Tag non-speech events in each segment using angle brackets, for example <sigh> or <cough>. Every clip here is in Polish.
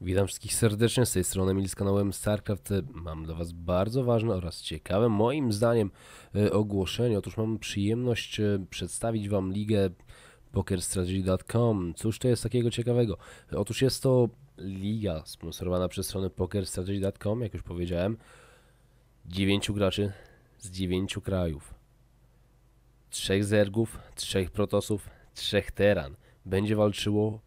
Witam wszystkich serdecznie, z tej strony Emil z kanałem StarCraft. Mam dla Was bardzo ważne oraz ciekawe, moim zdaniem, e, ogłoszenie. Otóż mam przyjemność e, przedstawić Wam ligę PokerStrategy.com. Cóż to jest takiego ciekawego? Otóż jest to liga sponsorowana przez stronę PokerStrategy.com, jak już powiedziałem. 9 graczy z 9 krajów. trzech zergów, trzech protosów, trzech teran. Będzie walczyło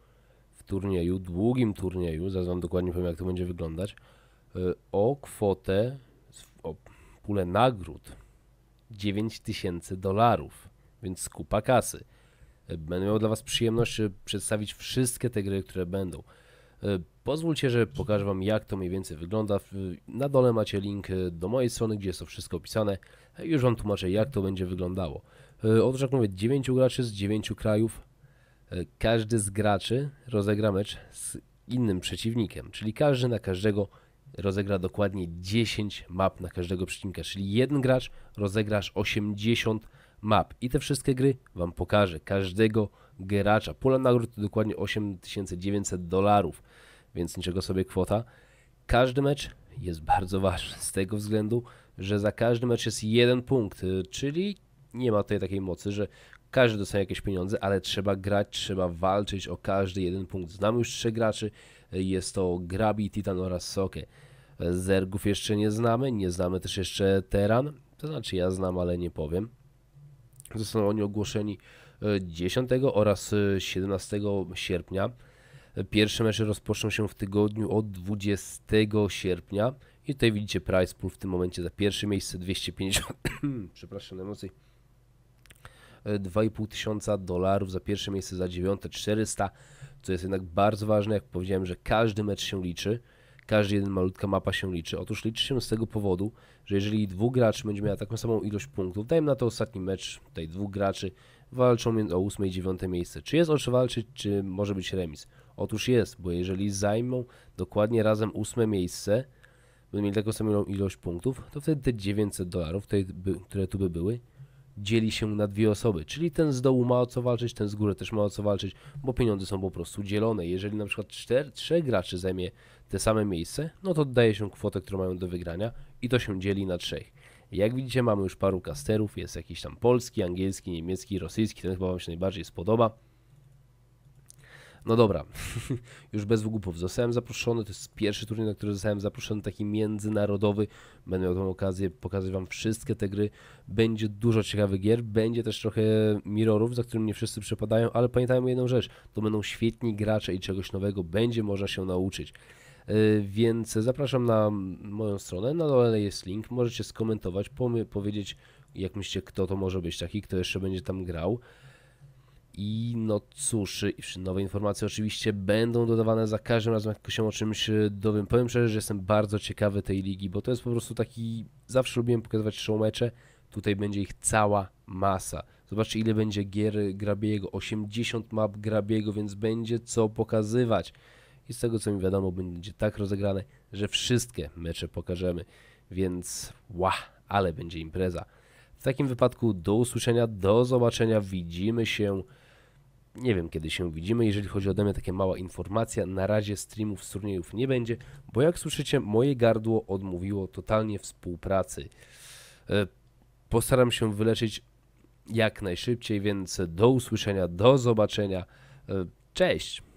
turnieju, długim turnieju, zaraz Wam dokładnie powiem, jak to będzie wyglądać, y, o kwotę, o pulę nagród 9000 tysięcy dolarów, więc skupa kasy. Y, będę miał dla Was przyjemność y, przedstawić wszystkie te gry, które będą. Pozwólcie, że pokażę Wam, jak to mniej więcej wygląda. Na dole macie link do mojej strony, gdzie jest to wszystko opisane. Już Wam tłumaczę, jak to będzie wyglądało. Otóż, jak mówię, 9 graczy z 9 krajów E, każdy z graczy rozegra mecz z innym przeciwnikiem, czyli każdy na każdego rozegra dokładnie 10 map na każdego przeciwnika, czyli jeden gracz rozegrasz 80 map i te wszystkie gry Wam pokażę, każdego gracza. Pula nagród to dokładnie 8900 dolarów, więc niczego sobie kwota. Każdy mecz jest bardzo ważny z tego względu, że za każdy mecz jest jeden punkt, y, czyli nie ma tutaj takiej mocy, że każdy dostaje jakieś pieniądze, ale trzeba grać, trzeba walczyć o każdy jeden punkt. Znam już trzech graczy, jest to Grabi, Titan oraz Soke. Zergów jeszcze nie znamy, nie znamy też jeszcze Teran, to znaczy ja znam, ale nie powiem. Zostaną oni ogłoszeni 10 e, oraz 17 e, sierpnia. Pierwsze mecze rozpoczną się w tygodniu od 20 sierpnia. I tutaj widzicie price pool w tym momencie za pierwsze miejsce 250, <clears throat> przepraszam na emocji. 2,5 tysiąca dolarów za pierwsze miejsce, za dziewiąte 400, co jest jednak bardzo ważne, jak powiedziałem, że każdy mecz się liczy, każdy jeden malutka mapa się liczy. Otóż liczy się z tego powodu, że jeżeli dwóch graczy będzie miała taką samą ilość punktów, dajmy na to ostatni mecz, tutaj dwóch graczy walczą o 8 i 9 miejsce. Czy jest o czy walczyć, czy może być remis? Otóż jest, bo jeżeli zajmą dokładnie razem 8 miejsce, będą mieli taką samą ilość punktów, to wtedy te 900 dolarów, które tu by były, dzieli się na dwie osoby, czyli ten z dołu ma o co walczyć, ten z góry też ma o co walczyć, bo pieniądze są po prostu dzielone. Jeżeli na przykład czter, trzech graczy zajmie te same miejsce, no to daje się kwotę, którą mają do wygrania i to się dzieli na trzech. Jak widzicie mamy już paru kasterów, jest jakiś tam polski, angielski, niemiecki, rosyjski, ten chyba Wam się najbardziej spodoba. No dobra, <laughs> już bez wygupów. Zostałem zaproszony, to jest pierwszy turniej, na który zostałem zaproszony, taki międzynarodowy. Będę miał tą okazję, pokazać Wam wszystkie te gry. Będzie dużo ciekawych gier, będzie też trochę mirrorów, za którymi nie wszyscy przepadają, ale pamiętajmy jedną rzecz, to będą świetni gracze i czegoś nowego będzie można się nauczyć. E, więc zapraszam na moją stronę, na dole jest link, możecie skomentować, powiedzieć jak myślicie, kto to może być taki, kto jeszcze będzie tam grał. I no cóż, nowe informacje oczywiście będą dodawane za każdym razem, jak się o czymś e, dowiem. Powiem szczerze, że jestem bardzo ciekawy tej ligi, bo to jest po prostu taki. Zawsze lubiłem pokazywać show mecze. Tutaj będzie ich cała masa. Zobaczcie, ile będzie gier Grabiego. 80 map Grabiego, więc będzie co pokazywać. I z tego co mi wiadomo, będzie tak rozegrane, że wszystkie mecze pokażemy. Więc ła, ale będzie impreza. W takim wypadku do usłyszenia, do zobaczenia. Widzimy się nie wiem, kiedy się widzimy. Jeżeli chodzi ode mnie, takie mała informacja. Na razie streamów z turniejów nie będzie, bo jak słyszycie, moje gardło odmówiło totalnie współpracy. E, postaram się wyleczyć jak najszybciej, więc do usłyszenia, do zobaczenia. E, cześć!